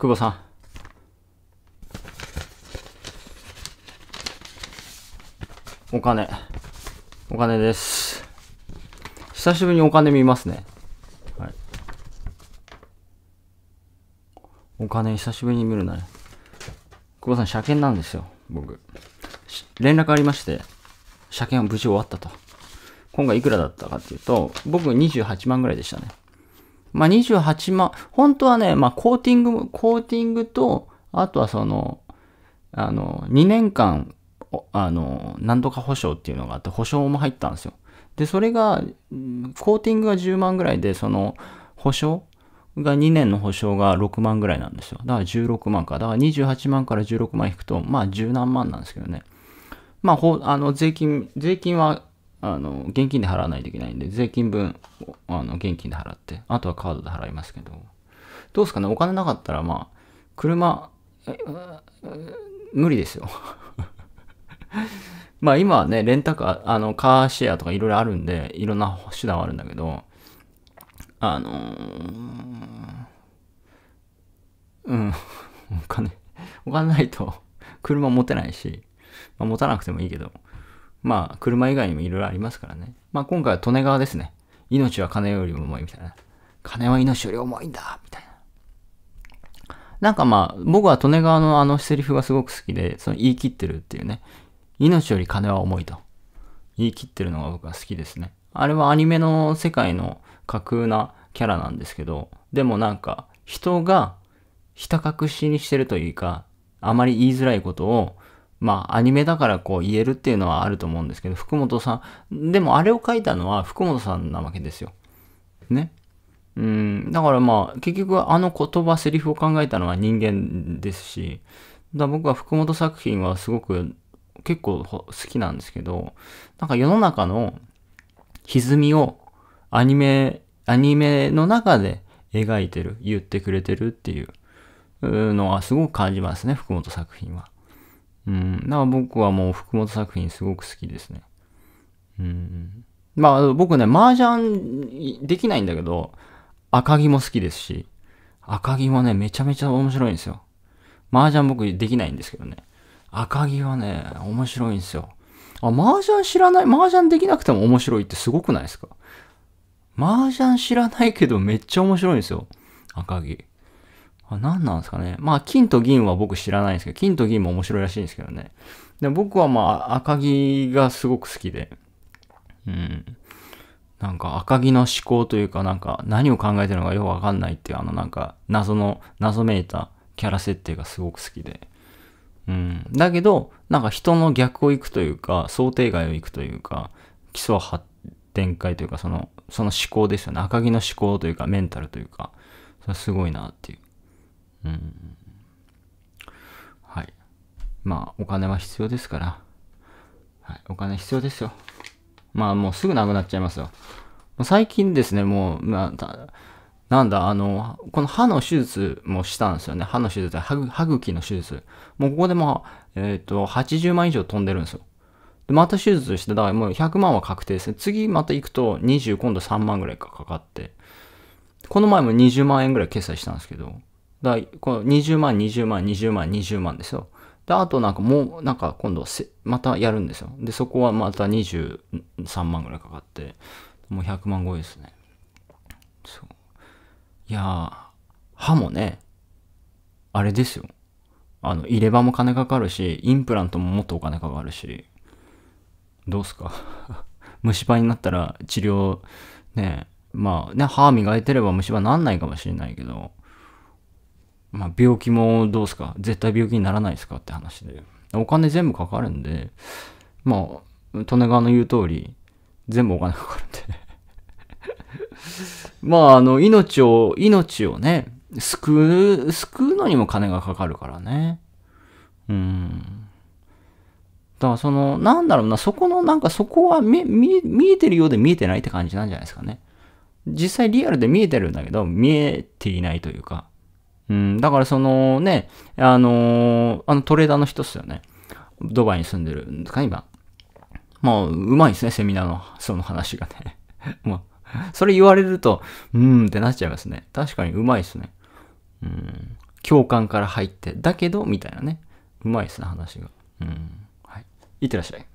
久保さん。お金。お金です。久しぶりにお金見ますね。はい。お金久しぶりに見るな久保さん、車検なんですよ。僕。連絡ありまして、車検は無事終わったと。今回いくらだったかっていうと、僕28万ぐらいでしたね。まあ、28万、本当はね、まあ、コーティング、コーティングと、あとはその、あの、2年間、あの、なんとか保証っていうのがあって、保証も入ったんですよ。で、それが、コーティングが10万ぐらいで、その、保証が2年の保証が6万ぐらいなんですよ。だから16万か。だから28万から16万引くと、まあ10何万なんですけどね。まあ、ほあの税金、税金はあの、現金で払わないといけないんで、税金分、あの、現金で払って、あとはカードで払いますけど、どうすかね、お金なかったら、まあ、車、無理ですよ まあ今はね、レンタカー、あの、カーシェアとかいろいろあるんで、いろんな手段はあるんだけど、あのうん、お金、お金ないと、車持てないし、まあ、持たなくてもいいけど、まあ、車以外にもいろいろありますからね。まあ、今回は利根川ですね。命は金よりも重いみたいな。金は命より重いんだみたいな。なんかまあ、僕は利根川のあのセリフがすごく好きで、その言い切ってるっていうね。命より金は重いと。言い切ってるのが僕は好きですね。あれはアニメの世界の架空なキャラなんですけど、でもなんか、人がひた隠しにしてるというか、あまり言いづらいことをまあ、アニメだからこう言えるっていうのはあると思うんですけど、福本さん、でもあれを書いたのは福本さんなわけですよ。ね。うん、だからまあ、結局あの言葉、セリフを考えたのは人間ですし、だ僕は福本作品はすごく結構好きなんですけど、なんか世の中の歪みをアニメ、アニメの中で描いてる、言ってくれてるっていうのはすごく感じますね、福本作品は。うん。だから僕はもう福本作品すごく好きですね。うん。まあ僕ね、麻雀できないんだけど、赤木も好きですし、赤木もね、めちゃめちゃ面白いんですよ。麻雀僕できないんですけどね。赤木はね、面白いんですよ。あ、麻雀知らない、麻雀できなくても面白いってすごくないですか麻雀知らないけどめっちゃ面白いんですよ。赤木。何なんですかね。まあ、金と銀は僕知らないんですけど、金と銀も面白いらしいんですけどね。で僕はまあ、赤木がすごく好きで、うん。なんか赤木の思考というか、なんか何を考えてるのかよくわかんないっていう、あのなんか謎の、謎めいたキャラ設定がすごく好きで。うん。だけど、なんか人の逆を行くというか、想定外を行くというか、基礎発展会というか、その、その思考ですよね。赤木の思考というか、メンタルというか、それすごいなっていう。うん。はい。まあ、お金は必要ですから。はい。お金必要ですよ。まあ、もうすぐなくなっちゃいますよ。最近ですね、もう、ななんだ、あの、この歯の手術もしたんですよね。歯の手術、歯歯茎の手術。もうここでもえっ、ー、と、80万以上飛んでるんですよ。で、また手術して、だからもう100万は確定ですね。次また行くと20、今度3万ぐらいかかって。この前も20万円ぐらい決済したんですけど、だこの20万、20万、20万、20万ですよ。で、あとなんかもう、なんか今度またやるんですよ。で、そこはまた23万ぐらいかかって、もう100万超えですね。そう。いやー、歯もね、あれですよ。あの、入れ歯も金かかるし、インプラントももっとお金かかるし、どうすか 虫歯になったら治療、ね、まあね、歯磨いてれば虫歯なんないかもしれないけど、まあ、病気もどうすか絶対病気にならないですかって話で。お金全部かかるんで、まあ、利根川の言う通り、全部お金かかるんで まあ、あの、命を、命をね、救う、救うのにも金がかかるからね。うん。だからその、なんだろうな、そこの、なんかそこは見、見、見えてるようで見えてないって感じなんじゃないですかね。実際リアルで見えてるんだけど、見えていないというか。うん、だからそのね、あのー、あのトレーダーの人っすよね。ドバイに住んでるんですか、今。まあ、うまいですね、セミナーの、その話がね。ま あ、それ言われると、うーんってなっちゃいますね。確かにうまいですね。うん。共感から入って、だけど、みたいなね。うまいですね、話が。うん。はい。いってらっしゃい。